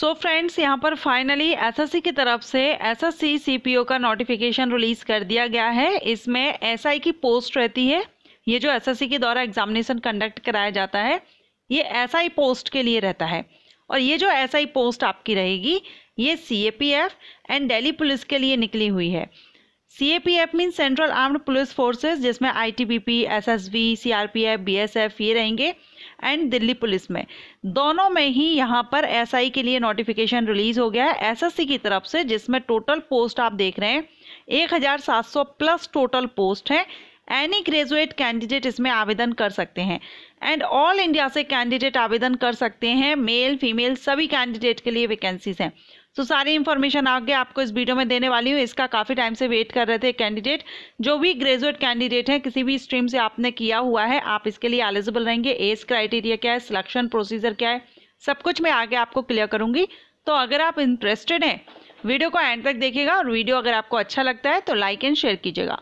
So friends यहाँ पर finally SSC की तरफ से एसएससी सीपीओ का नोटिफिकेशन रिलीज कर दिया गया है इसमें एसआई की पोस्ट रहती है ये जो एसएससी के द्वारा एग्जामिनेशन कंडक्ट कराया जाता है ये एसआई पोस्ट के लिए रहता है और ये जो एसआई पोस्ट आपकी रहेगी ये सीएपीएफ एंड दिल्ली पुलिस के लिए निकली हुई है C A P F mean central armed police forces जिसमें I T B P S S B C R P F B S F ये रहेंगे एंड दिल्ली पुलिस में दोनों में ही यहाँ पर एसआई के लिए नोटिफिकेशन रिलीज हो गया है एसएससी की तरफ से जिसमें टोटल पोस्ट आप देख रहे हैं 1700 प्लस टोटल पोस्ट हैं एनी ग्रेजुएट कैंडिडेट इसमें आवेदन कर सकते हैं एंड ऑल इंडिया से कैंडिडेट आवेदन कर सकते हैं मेल फीमेल सभी कैंडिडेट के लिए वैकेंसीज हैं सो so, सारी इन्फॉर्मेशन आगे आपको इस वीडियो में देने वाली हूँ इसका काफ़ी टाइम से वेट कर रहे थे कैंडिडेट जो भी ग्रेजुएट कैंडिडेट हैं किसी भी स्ट्रीम से आपने किया हुआ है आप इसके लिए एलिजिबल रहेंगे एज क्राइटेरिया क्या है सिलेक्शन प्रोसीजर क्या है सब कुछ मैं आगे आपको क्लियर करूँगी तो अगर आप इंटरेस्टेड हैं वीडियो को एंड तक देखिएगा और वीडियो अगर आपको अच्छा लगता है तो लाइक एंड शेयर कीजिएगा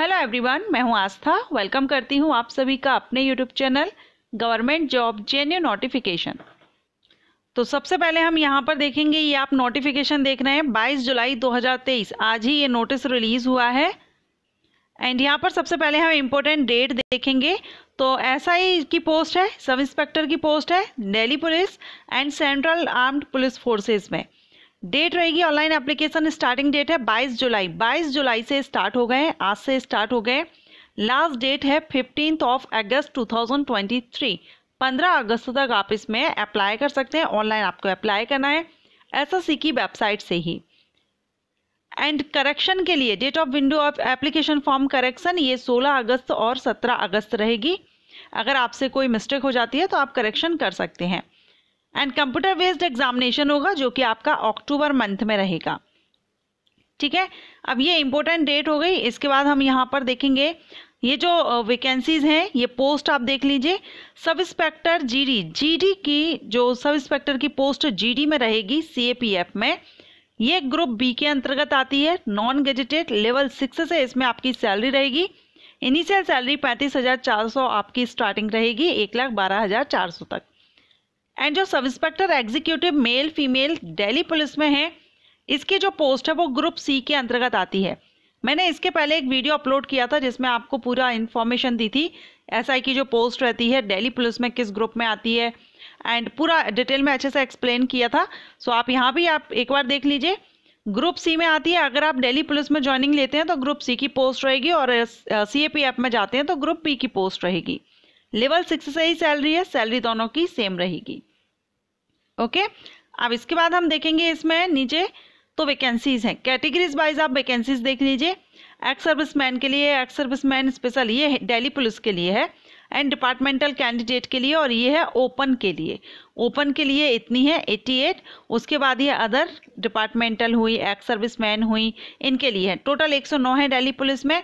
हेलो एवरीवन मैं हूं आस्था वेलकम करती हूं आप सभी का अपने YouTube channel government job genuine notification तो सबसे पहले हम यहाँ पर देखेंगे ये आप नोटिफिकेशन देख रहे हैं 22 जुलाई 2023 आज ही ये नोटिस रिलीज़ हुआ है एंड यहाँ पर सबसे पहले हम इम्पोर्टेंट डेट देखेंगे तो ऐसा ही की पोस्ट है सब इंस्पेक्टर की पोस्ट है Delhi police and central armed police forces में डेट रहेगी ऑनलाइन एप्लीकेशन स्टार्टिंग डेट है 22 जुलाई 22 जुलाई से स्टार्ट हो गए आज से स्टार्ट हो गए लास्ट डेट है फिफ्टींथ ऑफ अगस्त 2023 15 अगस्त तक आप इसमें अप्लाई कर सकते हैं ऑनलाइन आपको अप्लाई करना है एसएससी की वेबसाइट से ही एंड करेक्शन के लिए date of window of application form correction ये 16 अगस्त और 17 अगस्त रहेगी अगर आपसे कोई मिस्टेक हो जाती है तो आप करेक्शन कर सकते हैं एंड कंप्यूटर बेस्ड एग्जामिनेशन होगा जो कि आपका अक्टूबर मंथ में रहेगा ठीक है अब ये इम्पोर्टेंट डेट हो गई इसके बाद हम यहाँ पर देखेंगे ये जो वैकेंसीज हैं ये पोस्ट आप देख लीजिए सब इंस्पेक्टर जीडी जीडी की जो सब इंस्पेक्टर की पोस्ट जीडी में रहेगी सीएपीएफ में ये ग्रुप बी के अंतर्गत आती है नॉन गेजेटेड लेवल सिक्स से इसमें आपकी सैलरी रहेगी इनिशियल सैलरी पैंतीस हज़ार चार सौ आपकी स्टार्टिंग रहेगी एक लाख बारह हज़ार चार सौ तक एंड जो sub inspector executive male female Delhi police में है इसकी जो पोस्ट है वो ग्रुप सी के अंतर्गत आती है मैंने इसके पहले एक वीडियो अपलोड किया था जिसमें आपको पूरा इन्फॉर्मेशन दी थी एसआई की जो पोस्ट रहती है दिल्ली पुलिस में किस ग्रुप में आती है एंड पूरा डिटेल में अच्छे से एक्सप्लेन किया था सो आप यहाँ भी आप एक बार देख लीजिए ग्रुप सी में आती है अगर आप डेली पुलिस में ज्वाइनिंग लेते हैं तो ग्रुप सी की पोस्ट रहेगी और सी ए पी एफ में जाते हैं तो ग्रुप बी की पोस्ट रहेगी लेवल सिक्स से ही सैलरी है सैलरी दोनों की सेम रहेगी ओके okay? अब इसके बाद हम देखेंगे इसमें नीचे तो वैकेंसीज हैं कैटेगरीज वाइज आप वैकेंसीज देख लीजिए एक्स सर्विसमैन के लिए एक्स सर्विसमैन स्पेशल ये डेली पुलिस के लिए है एंड डिपार्टमेंटल कैंडिडेट के लिए और ये है ओपन के लिए ओपन के लिए इतनी है 88 उसके बाद ये अदर डिपार्टमेंटल हुई एक्स सर्विसमैन हुई इनके लिए है टोटल 109 है दिल्ली पुलिस में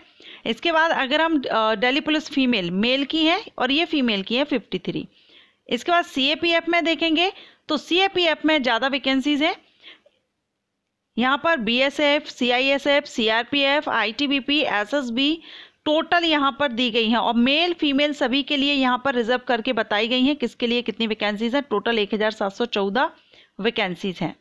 इसके बाद अगर हम दिल्ली पुलिस फीमेल मेल की है और ये फीमेल की है 53 इसके बाद सी में देखेंगे तो सी में ज़्यादा वैकेंसीज़ हैं यहाँ पर BSF, CISF, CRPF, ITBP, SSB total यहाँ पर दी गई हैं और मेल फीमेल सभी के लिए यहाँ पर रिजर्व करके बताई गई हैं किसके लिए कितनी वैकेंसीज हैं टोटल एक हज़ार सात सौ चौदह वैकेंसीज हैं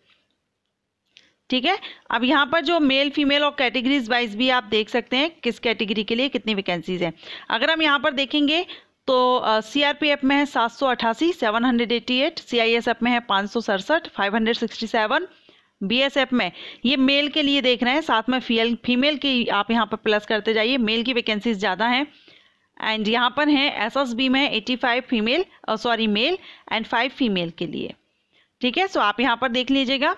ठीक है अब यहाँ पर जो मेल फीमेल और कैटेगरीज वाइज भी आप देख सकते हैं किस कैटेगरी के लिए कितनी वैकेंसीज हैं अगर हम यहाँ पर देखेंगे तो सीआरपीएफ एफ में है सात सौ अठासी seven hundred eighty eight C में है पाँच सौ सड़सठ five hundred sixty seven BSF में ये मेल के लिए देख रहे हैं साथ में फीएल फीमेल की आप यहाँ पर प्लस करते जाइए मेल की वैकेंसीज ज़्यादा हैं एंड यहाँ पर हैं एसएसबी में 85 female sorry male and 5 female के लिए ठीक है सो आप यहाँ पर देख लीजिएगा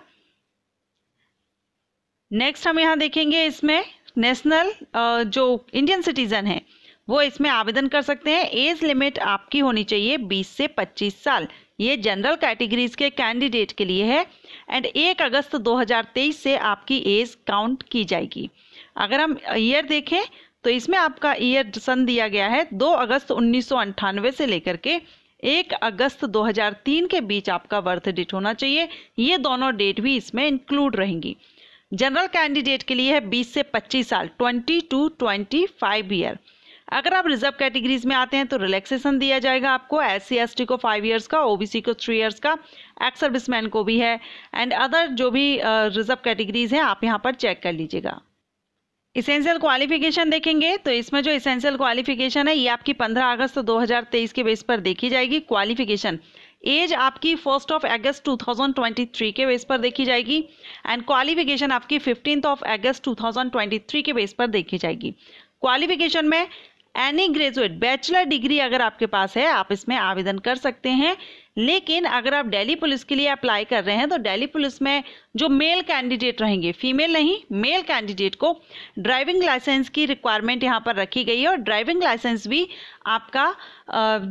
नेक्स्ट हम यहाँ देखेंगे इसमें नेशनल जो इंडियन सिटीज़न हैं वो इसमें आवेदन कर सकते हैं एज लिमिट आपकी होनी चाहिए 20 से 25 साल ये जनरल कैटेगरीज के कैंडिडेट के लिए है एंड 1 अगस्त 2023 से आपकी एज काउंट की जाएगी अगर हम ईयर देखें तो इसमें आपका ईयर सन दिया गया है 2 अगस्त उन्नीस से लेकर के एक अगस्त 2003 के बीच आपका बर्थ डेट होना चाहिए ये दोनों डेट भी इसमें इंक्लूड रहेंगी जनरल कैंडिडेट के लिए है 20 से 25 साल 20 टू 25 ईयर अगर आप रिजर्व कैटेगरीज में आते हैं तो रिलैक्सेशन दिया जाएगा आपको एस सी को फाइव ईयर्स का ओबीसी को थ्री ईयर्स का एक्स सर्विसमैन को भी है एंड अदर जो भी रिजर्व कैटेगरीज हैं आप यहाँ पर चेक कर लीजिएगा इसेंशियल क्वालिफिकेशन देखेंगे तो इसमें जो इसेंशियल क्वालिफिकेशन है ये आपकी 15 अगस्त 2023 के बेस पर देखी जाएगी क्वालिफिकेशन एज आपकी फर्स्ट ऑफ अगस्त 2023 के बेस पर देखी जाएगी एंड क्वालिफिकेशन आपकी फिफ्टींथ ऑफ अगस्त 2023 के बेस पर देखी जाएगी क्वालिफिकेशन में एनी ग्रेजुएट बैचलर डिग्री अगर आपके पास है आप इसमें आवेदन कर सकते हैं लेकिन अगर आप दिल्ली पुलिस के लिए अप्लाई कर रहे हैं तो दिल्ली पुलिस में जो मेल कैंडिडेट रहेंगे फीमेल नहीं मेल कैंडिडेट को ड्राइविंग लाइसेंस की रिक्वायरमेंट यहां पर रखी गई है और ड्राइविंग लाइसेंस भी आपका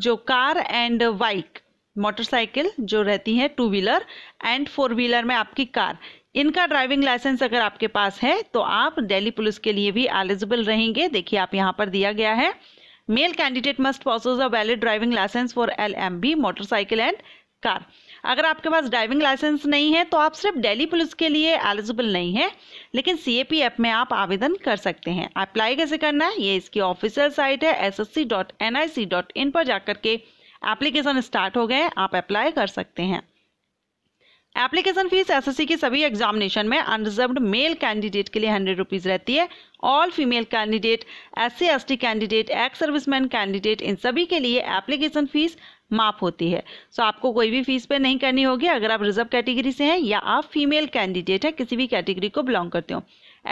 जो कार एंड बाइक मोटरसाइकिल जो रहती है two wheeler and four wheeler में आपकी कार इनका ड्राइविंग लाइसेंस अगर आपके पास है तो आप दिल्ली पुलिस के लिए भी एलिजिबल रहेंगे देखिए आप यहाँ पर दिया गया है male candidate must process a valid driving licence for L M B motorcycle and car अगर आपके पास ड्राइविंग लाइसेंस नहीं है तो आप सिर्फ दिल्ली पुलिस के लिए एलिजिबल नहीं है लेकिन सी ए पी एफ में आप आवेदन कर सकते हैं अप्लाई कैसे करना है ये इसकी ऑफिशियल साइट है S S C dot N I C dot in पर जाकर के एप्लीकेशन स्टार्ट हो गए आप अप्लाई कर सकते हैं एप्लीकेशन फीस एसएससी के सभी एग्जामिनेशन में अनरिजर्व मेल कैंडिडेट के लिए हंड्रेड रुपीज़ रहती है all female candidate S C candidate ex serviceman candidate इन सभी के लिए एप्लीकेशन फीस माफ होती है सो so, आपको कोई भी फीस पे नहीं करनी होगी अगर आप रिजर्व कैटेगरी से हैं या आप फीमेल कैंडिडेट हैं किसी भी कैटेगरी को बिलोंग करते हो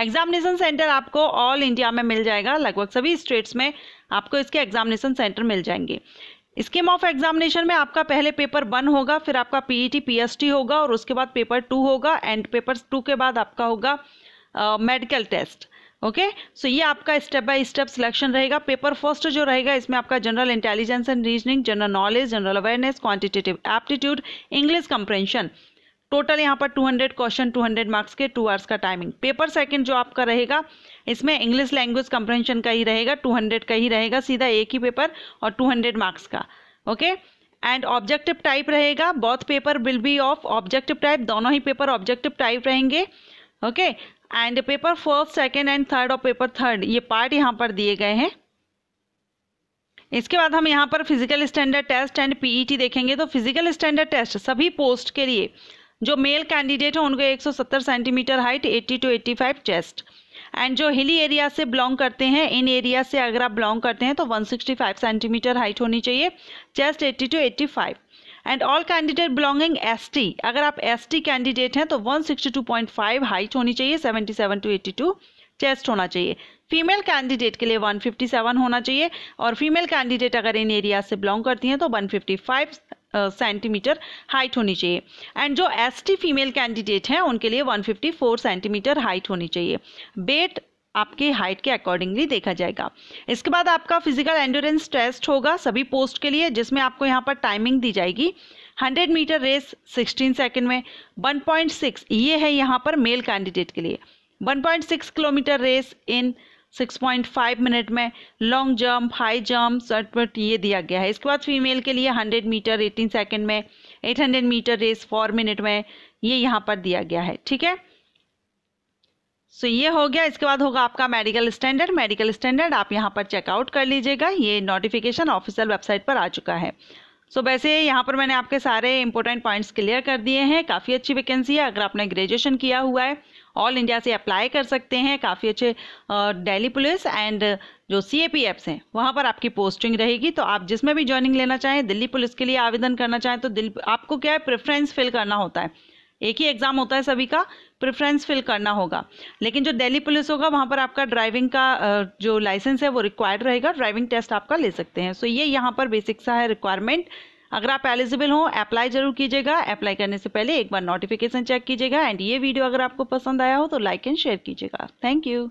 एग्जामिनेशन सेंटर आपको ऑल इंडिया में मिल जाएगा लगभग सभी स्टेट्स में आपको इसके एग्जामिनेशन सेंटर मिल जाएंगे स्कीम ऑफ एग्जामिनेशन में आपका पहले पेपर वन होगा फिर आपका पीईटी पीएसटी e होगा और उसके बाद पेपर टू होगा एंड पेपर टू के बाद आपका होगा मेडिकल टेस्ट ओके सो ये आपका स्टेप बाय स्टेप सिलेक्शन रहेगा पेपर फर्स्ट जो रहेगा इसमें आपका general intelligence and reasoning general knowledge general awareness quantitative aptitude English comprehension total यहाँ पर 200 क्वेश्चन 200 मार्क्स के टू आवर्स का टाइमिंग पेपर सेकंड जो आपका रहेगा इसमें इंग्लिश लैंग्वेज कंप्रेंशन का ही रहेगा 200 का ही रहेगा सीधा एक ही पेपर और 200 मार्क्स का ओके एंड ऑब्जेक्टिव टाइप रहेगा both paper will be of objective type दोनों ही पेपर ऑब्जेक्टिव टाइप रहेंगे okay and paper first second and third और पेपर थर्ड ये पार्ट यहाँ पर दिए गए हैं इसके बाद हम यहाँ पर physical standard test and PET देखेंगे तो फिजिकल स्टैंडर्ड टेस्ट सभी पोस्ट के लिए जो मेल कैंडिडेट हैं उनको 170 centimetre height 80 to 85 chest and जो हिली एरिया से बिलोंग करते हैं इन एरिया से अगर आप बिलोंग करते हैं तो 165 सेंटीमीटर हाइट होनी चाहिए chest 80 to 85 and all candidate belonging ST अगर आप एसटी कैंडिडेट हैं तो 162.5 हाइट होनी चाहिए 77 टू एट्टी चेस्ट होना चाहिए फीमेल कैंडिडेट के लिए 157 होना चाहिए और फीमेल कैंडिडेट अगर इन एरिया से बिलोंग करती हैं तो 155 सेंटीमीटर हाइट होनी चाहिए एंड जो एसटी फीमेल कैंडिडेट हैं उनके लिए 154 सेंटीमीटर हाइट होनी चाहिए वेट आपके हाइट के अकॉर्डिंगली देखा जाएगा इसके बाद आपका फिजिकल एंडोरेंस टेस्ट होगा सभी पोस्ट के लिए जिसमें आपको यहाँ पर टाइमिंग दी जाएगी 100 मीटर रेस 16 सेकंड में 1.6 ये है यहाँ पर मेल कैंडिडेट के लिए 1.6 किलोमीटर रेस इन 6.5 मिनट में लॉन्ग जंप हाई जंप सर्टवर्ट ये दिया गया है इसके बाद फीमेल के लिए 100 मीटर 18 सेकंड में 800 मीटर रेस 4 मिनट में ये यहाँ पर दिया गया है ठीक है सो ये हो गया इसके बाद होगा आपका मेडिकल स्टैंडर्ड मेडिकल स्टैंडर्ड आप यहाँ पर चेकआउट कर लीजिएगा ये नोटिफिकेशन ऑफिशियल वेबसाइट पर आ चुका है सो so, वैसे यहाँ पर मैंने आपके सारे इंपॉर्टेंट पॉइंट्स क्लियर कर दिए हैं काफ़ी अच्छी वैकेंसी है अगर आपने ग्रेजुएशन किया हुआ है ऑल इंडिया से अप्लाई कर सकते हैं काफ़ी अच्छे डेली पुलिस एंड जो सी ए पी एप्स हैं वहाँ पर आपकी पोस्टिंग रहेगी तो आप जिसमें भी ज्वाइनिंग लेना चाहें दिल्ली पुलिस के लिए आवेदन करना चाहें तो दिल आपको क्या है प्रेफरेंस फिल करना होता है एक ही एग्ज़ाम होता है सभी का प्रेफरेंस फिल करना होगा लेकिन जो दिल्ली पुलिस होगा वहाँ पर आपका ड्राइविंग का जो लाइसेंस है वो रिक्वायर्ड रहेगा ड्राइविंग टेस्ट आपका ले सकते हैं सो ये यहाँ पर बेसिक सा है रिक्वायरमेंट अगर आप एलिजिबल हो अप्लाई जरूर कीजिएगा अप्लाई करने से पहले एक बार नोटिफिकेशन चेक कीजिएगा एंड ये वीडियो अगर आपको पसंद आया हो तो लाइक एंड शेयर कीजिएगा थैंक यू